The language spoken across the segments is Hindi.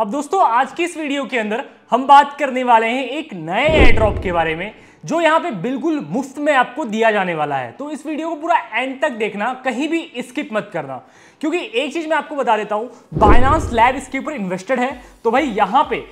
अब दोस्तों आज की इस वीडियो के अंदर हम बात करने वाले हैं एक नए एयरड्रॉप के बारे में जो यहाँ पे बिल्कुल मुफ्त में आपको दिया जाने वाला है तो इस वीडियो को पूरा एंड तक देखना कहीं भी स्किप मत करना क्योंकि एक चीज मैं आपको बता देता हूं बाइनांस लैब इसके ऊपर इन्वेस्टेड है तो भाई यहाँ पे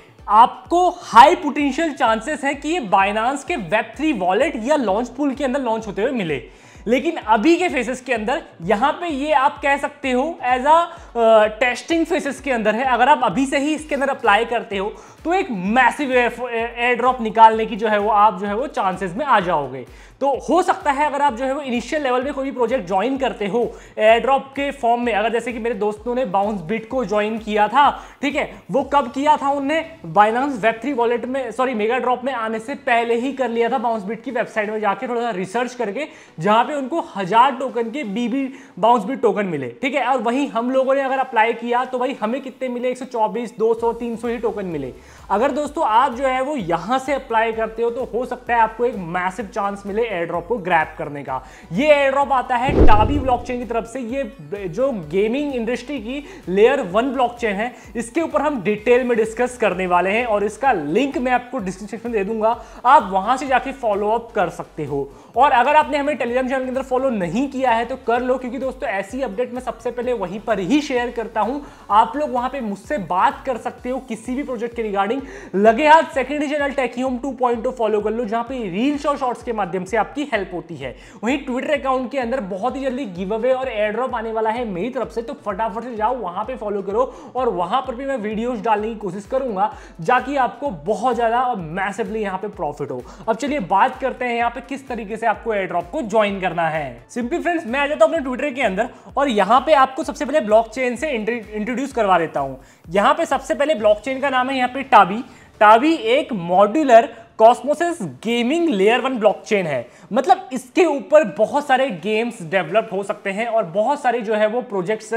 आपको हाई पोटेंशियल चांसेस है कि ये बाइनांस के वेब थ्री वॉलेट या लॉन्च पूल के अंदर लॉन्च होते हुए मिले लेकिन अभी के फेसेस के अंदर यहाँ पे ये आप कह सकते हो एज अ टेस्टिंग फेसेस के अंदर है अगर आप अभी से ही इसके अंदर अप्लाई करते हो तो एक मैसिव एयर ड्रॉप निकालने की जो है वो आप जो है वो चांसेस में आ जाओगे तो हो सकता है अगर आप जो है वो इनिशियल लेवल में कोई भी प्रोजेक्ट ज्वाइन करते हो एयर ड्रॉप के फॉर्म में अगर जैसे कि मेरे दोस्तों ने बाउंस बिट को ज्वाइन किया था ठीक है वो कब किया था उनने बाइनांस वेब थ्री वॉलेट में सॉरी मेगा ड्रॉप में आने से पहले ही कर लिया था बाउंस बिट की वेबसाइट में जाके थोड़ा सा रिसर्च करके जहां पे उनको हजार टोकन के बीबी बाउंस बीट टोकन मिले ठीक है और वहीं हम लोगों ने अगर अप्लाई किया तो भाई हमें कितने मिले 124, 200, 300 ही टोकन मिले अगर दोस्तों आप जो है वो यहां से अप्लाई करते हो तो हो सकता है आपको एक मैसिव चांस मिले एयरड्रॉप को ग्रैप करने का ये एयरड्रॉप आता है टाबी ब्लॉकचेन की तरफ से ये जो गेमिंग इंडस्ट्री की लेयर वन ब्लॉकचेन है इसके ऊपर हम डिटेल में डिस्कस करने वाले हैं और इसका लिंक मैं आपको डिस्क्रिप्शन में दे दूंगा आप वहां से जाके फॉलोअप कर सकते हो और अगर आपने हमें टेलीग्राम चैनल के अंदर फॉलो नहीं किया है तो कर लो क्योंकि दोस्तों ऐसी अपडेट मैं सबसे पहले वहीं पर ही शेयर करता हूं आप लोग वहां पे मुझसे बात कर सकते हो किसी भी प्रोजेक्ट के रिगार्डिंग लगे हाथ सेकेंड चैनल टेकीहोम टू पॉइंट फॉलो कर लो जहां पर रील्स और शॉर्ट्स के माध्यम से आपकी हेल्प होती है वहीं ट्विटर अकाउंट के अंदर बहुत ही जल्दी गिव अवे और एयर ड्रॉप आने वाला है मेरी तरफ से तो फटाफट से जाओ वहां पर फॉलो करो और वहां पर भी मैं वीडियोस डालने की कोशिश करूंगा जाकि आपको बहुत ज्यादा और मैसिवली यहाँ पे प्रॉफिट हो अब चलिए बात करते हैं यहां पर किस तरीके से आपको एयर ड्रॉप को ज्वाइन करना है सिंपली फ्रेंड्स मैं आ जाता हूँ अपने ट्विटर के अंदर और यहाँ पे आपको सबसे पहले ब्लॉकचेन से इंट्रोड्यूस करवा देता हूँ यहाँ पे सबसे पहले ब्लॉकचेन का नाम है यहाँ पे टाबी टाबी एक मॉड्यूलर कॉस्मोसिस गेमिंग लेयर वन ब्लॉकचेन है मतलब इसके ऊपर बहुत सारे गेम्स डेवलप हो सकते हैं और बहुत सारे जो है वो प्रोजेक्ट्स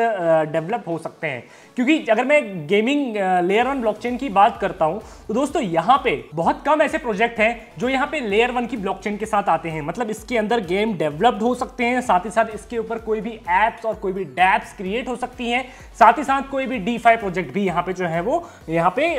डेवलप हो सकते हैं क्योंकि अगर मैं गेमिंग लेयर वन ब्लॉकचेन की बात करता हूं तो दोस्तों यहाँ पे बहुत कम ऐसे प्रोजेक्ट हैं जो यहां पे लेयर वन की ब्लॉकचेन के साथ आते हैं मतलब इसके अंदर गेम डेवलप्ड हो सकते हैं साथ ही साथ इसके ऊपर कोई भी एप्स और कोई भी डैप्स क्रिएट हो सकती हैं साथ ही साथ कोई भी डी प्रोजेक्ट भी यहाँ पे जो है वो यहाँ पे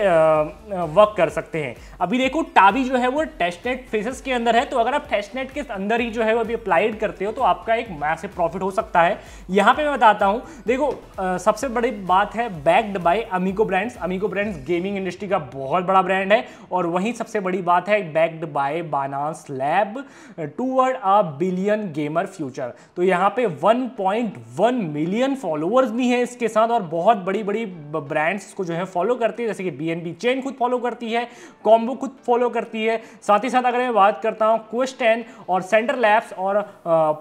वर्क कर सकते हैं अभी देखो टावी जो है वो टेस्टनेट फेसेस के अंदर है तो अगर आप टेस्टनेट के अंदर ही जो है वो अभी अप्लाइड करते हो तो आपका एक मैसे प्रॉफिट हो सकता है यहाँ पे मैं बताता हूँ देखो आ, सबसे बड़ी बात है backed by Animoca Brands Animoca Brands gaming industry का बहुत बड़ा ब्रांड है और वहीं सबसे बड़ी बात है backed by Binance lab toward a billion gamer future तो यहाँ पे वन मिलियन फॉलोअर्स भी हैं इसके साथ और बहुत बड़ी बड़ी ब्रांड्स को जो है फॉलो करती है जैसे कि बी चेन खुद फॉलो करती है कॉम्बो खुद फॉलो करती है की है साथ ही साथ अगर मैं बात करता हूँ क्वेश्चन और सेंटर लैब्स और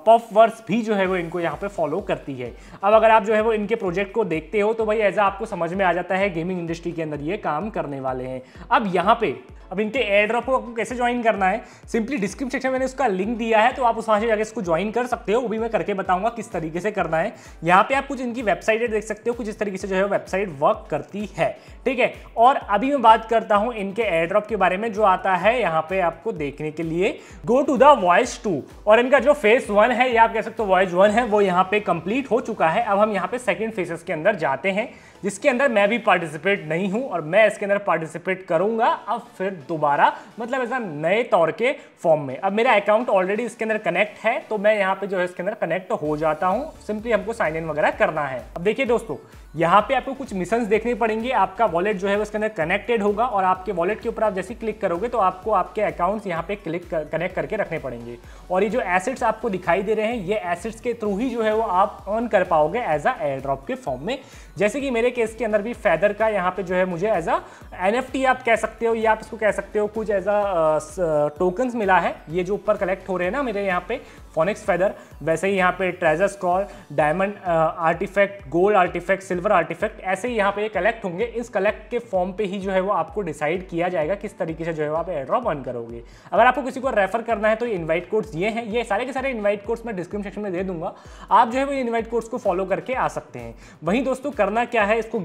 पफ वर्स भी जो है वो इनको यहाँ पे फॉलो करती है अब अगर आप जो है वो इनके प्रोजेक्ट को देखते हो तो भाई ऐसा आपको समझ में आ जाता है गेमिंग इंडस्ट्री के अंदर ये काम करने वाले हैं अब यहाँ पे अब इनके एड्रॉप को आपको कैसे ज्वाइन करना है सिंपली डिस्क्रिप्शन सेक्शन में मैंने उसका लिंक दिया है तो आप उस वहाँ से जाकर इसको ज्वाइन कर सकते हो वो भी मैं करके बताऊंगा किस तरीके से करना है यहाँ पे आप कुछ इनकी वेबसाइट देख सकते हो कुछ इस तरीके से जो है वेबसाइट वर्क करती है ठीक है और अभी मैं बात करता हूँ इनके एड्रॉप के बारे में जो आता है यहाँ पे आपको देखने के लिए go to the voice to और इनका जो फेस वन है या आप कह सकते हो वॉइस वन है वो यहाँ पे कंप्लीट हो चुका है अब हम यहाँ पे सेकेंड फेसेस के अंदर जाते हैं जिसके अंदर मैं भी पार्टिसिपेट नहीं हूँ और मैं इसके अंदर पार्टिसिपेट करूंगा अब फिर दोबारा मतलब ऐसा नए तौर के फॉर्म में अब मेरा अकाउंट ऑलरेडी इसके अंदर कनेक्ट है तो मैं यहाँ पे जो है इसके अंदर कनेक्ट हो जाता हूँ सिंपली हमको साइन इन वगैरह करना है अब देखिए दोस्तों यहाँ पे आपको कुछ मिशन देखने पड़ेंगे आपका वॉलेट जो है उसके अंदर कनेक्टेड होगा और आपके वॉलेट के ऊपर आप जैसे क्लिक करोगे तो आपको आपके अकाउंट्स यहाँ पे क्लिक कर, कनेक्ट करके रखने पड़ेंगे और ये जो एसेट्स आपको दिखाई दे रहे हैं ये एसेट्स के थ्रू ही जो है वो आप अर्न कर पाओगे एज अ एयर ड्रॉप के फॉर्म में जैसे कि मेरे केस के अंदर भी फैदर का यहाँ पे जो है मुझे एज अ एन आप कह सकते हो या आप इसको कह सकते हो कुछ एज अ टोकन्स मिला है ये जो ऊपर कलेक्ट हो रहे हैं ना मेरे यहाँ पे फोनिक्स फैदर वैसे ही यहाँ पे treasure scroll diamond artifact gold artifact silver silver artifact ऐसे ही यहाँ पे कलेक्ट होंगे इस कलेक्ट के फॉर्म पे ही जो है वो आपको डिसाइड किया जाएगा किस तरीके से जो है वो आप एड्रॉप ड्रॉप करोगे अगर आपको किसी को रेफर करना है तो इन्वाइट कोर्स ये हैं ये सारे के सारे इन्वाइट कोर्स मैं डिस्क्रिप्शन सेक्शन में दे दूंगा आप जो है वो इन्वाइट कोर्स को फॉलो करके आ सकते हैं वहीं दोस्तों करना क्या है इसको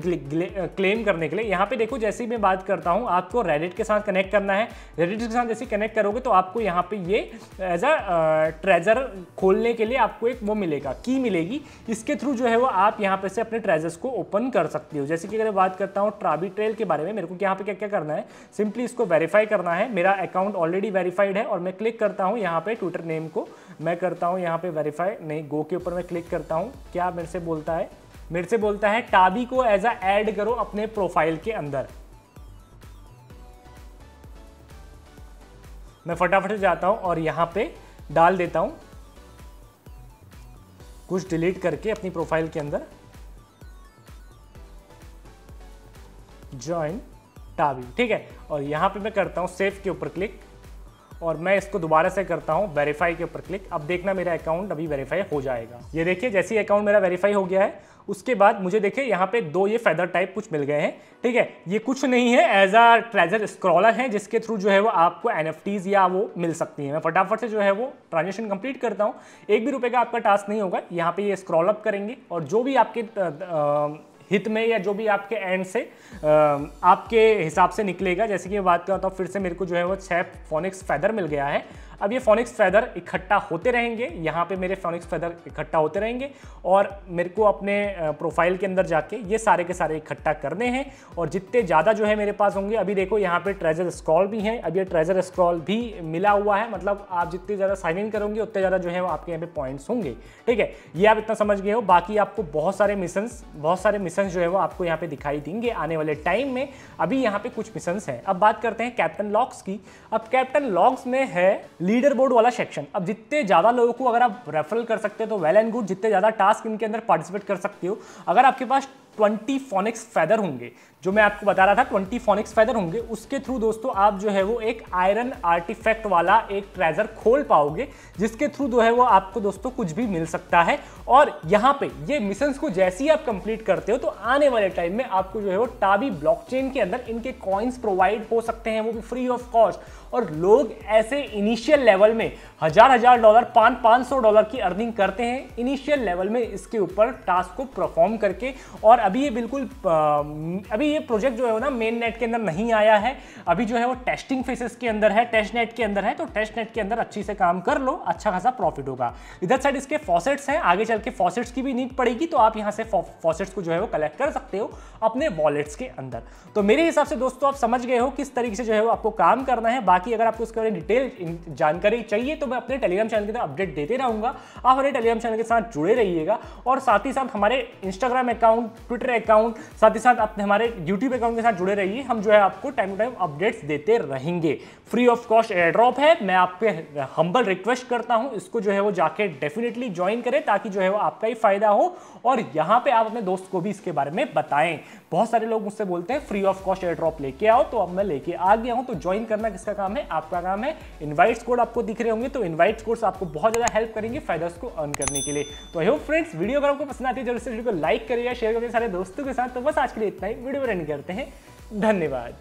क्लेम करने के लिए यहाँ पे देखो जैसे ही मैं बात करता हूँ आपको रेडिट के साथ कनेक्ट करना है रेडिट के साथ जैसे कनेक्ट करोगे तो आपको यहाँ पे ये एज अ ट्रेजर खोलने के लिए आपको एक वो मिलेगा की मिलेगी इसके थ्रू जो है वो आप यहाँ पे से अपने ट्रेजर्स को इसको ओपन कर सकती हो जैसे कि अगर बात करता हूँ ट्राबी ट्रेल के बारे में मेरे को यहाँ पे क्या क्या करना है सिंपली इसको वेरीफाई करना है मेरा अकाउंट ऑलरेडी वेरीफाइड है और मैं क्लिक करता हूँ यहाँ पे ट्विटर नेम को मैं करता हूँ यहाँ पे वेरीफाई नहीं गो के ऊपर मैं क्लिक करता हूँ क्या मेरे से बोलता है मेरे से बोलता है टाबी को एज अ ऐड करो अपने प्रोफाइल के अंदर मैं फटाफट से जाता हूँ और यहाँ पे डाल देता हूँ कुछ डिलीट करके अपनी प्रोफाइल के अंदर ज्वाइन टावी ठीक है और यहाँ पे मैं करता हूँ सेफ के ऊपर क्लिक और मैं इसको दोबारा से करता हूँ वेरीफाई के ऊपर क्लिक अब देखना मेरा अकाउंट अभी वेरीफाई हो जाएगा ये देखिए जैसे ही अकाउंट मेरा वेरीफाई हो गया है उसके बाद मुझे देखिए यहाँ पे दो ये फैदर टाइप कुछ मिल गए हैं ठीक है ये कुछ नहीं है एज आ ट्रेजर स्क्रॉलर है जिसके थ्रू जो है वो आपको एन या वो मिल सकती है मैं फटाफट से जो है वो ट्रांजेक्शन कंप्लीट करता हूँ एक भी रुपये का आपका टास्क नहीं होगा यहाँ पे ये स्क्रॉल अप करेंगे और जो भी आपके हित में या जो भी आपके एंड से आपके हिसाब से निकलेगा जैसे कि मैं बात करता तो हूँ फिर से मेरे को जो है वो छः फोनिक्स फैदर मिल गया है अब ये फोनिक्स फैदर इकट्ठा होते रहेंगे यहाँ पे मेरे फोनिक्स फैदर इकट्ठा होते रहेंगे और मेरे को अपने प्रोफाइल के अंदर जाके ये सारे के सारे इकट्ठा करने हैं और जितने ज़्यादा जो है मेरे पास होंगे अभी देखो यहाँ पे ट्रेजर स्क्रॉल भी हैं अब ये ट्रेजर स्क्रॉल भी मिला हुआ है मतलब आप जितने ज़्यादा साइन इन करोगे उतने ज़्यादा जो है आपके यहाँ पे पॉइंट्स होंगे ठीक है ये आप इतना समझ गए हो बाकी आपको बहुत सारे मिशन बहुत सारे मिशन जो है वो आपको यहाँ पे दिखाई देंगे आने वाले टाइम में अभी यहाँ पे कुछ मिशन हैं अब बात करते हैं कैप्टन लॉक्स की अब कैप्टन लॉक्स में है लीडर बोर्ड वाला सेक्शन अब जितने ज़्यादा लोगों को अगर आप रेफरल कर सकते हो तो वेल एंड गुड जितने ज़्यादा टास्क इनके अंदर पार्टिसिपेट कर सकते हो अगर आपके पास ट्वेंटी फोनिक्स फैदर होंगे जो मैं आपको बता रहा था ट्वेंटी फोनिक्स फैदर होंगे उसके थ्रू दोस्तों आप जो है वो एक आयरन आर्टिफैक्ट वाला एक ट्रेजर खोल पाओगे जिसके थ्रू जो है वो आपको दोस्तों कुछ भी मिल सकता है और यहाँ पे ये मिशन को जैसे ही आप कंप्लीट करते हो तो आने वाले टाइम में आपको जो है वो टाबी ब्लॉक के अंदर इनके कॉइन्स प्रोवाइड हो सकते हैं वो भी फ्री ऑफ कॉस्ट और लोग ऐसे इनिशियल लेवल में हजार हजार डॉलर पाँच पाँच सौ डॉलर की अर्निंग करते हैं इनिशियल लेवल में इसके ऊपर टास्क को परफॉर्म करके और अभी ये बिल्कुल अभी ये प्रोजेक्ट जो है वो ना मेन नेट के अंदर नहीं आया है अभी जो है वो टेस्टिंग फेसेस के अंदर है टेस्ट नेट के अंदर है तो टेस्ट नेट के अंदर अच्छी से काम कर लो अच्छा खासा प्रॉफिट होगा इधर साइड इसके फॉसेट्स हैं आगे चल के फॉसेट्स की भी नीड पड़ेगी तो आप यहाँ से फॉसेट्स को जो है वो कलेक्ट कर सकते हो अपने वॉलेट्स के अंदर तो मेरे हिसाब से दोस्तों आप समझ गए हो किस तरीके से जो है वो आपको काम करना है बाकी अगर आपको उसके बारे में डिटेल जानकारी चाहिए तो मैं अपने टेलीग्राम चैनल के अंदर अपडेट देते रहूँगा आप हमारे टेलीग्राम चैनल के साथ जुड़े रहिएगा और साथ ही साथ हमारे इंस्टाग्राम अकाउंट ट्विटर अकाउंट साथ ही साथ अपने हमारे यूट्यूब अकाउंट के साथ जुड़े रहिए हम जो है आपको टाइम टू टाइम अपडेट्स देते रहेंगे free of cost airdrop है मैं आपके हम्बल रिक्वेस्ट करता हूँ इसको जो है वो जाके डेफिनेटली ज्वाइन करें ताकि जो है वो आपका ही फायदा हो और यहाँ पे आप अपने दोस्त को भी इसके बारे में बताएं बहुत सारे लोग मुझसे बोलते हैं free of cost airdrop लेके आओ तो अब मैं लेके आ गया हूँ तो ज्वाइन करना किसका काम है आपका काम है इन्वाइट्स कोड आपको दिख रहे होंगे तो इन्वाइट्स कोड्स आपको बहुत ज़्यादा हेल्प करेंगे फायदा उसको अर्न करने के लिए तो आई होप फ्रेंड्स वीडियो अगर आपको पसंद आती है जरूर से वीडियो को लाइक करिएगा शेयर करिए सारे दोस्तों के साथ तो बस आज के लिए इतना ही वीडियो रन करते हैं धन्यवाद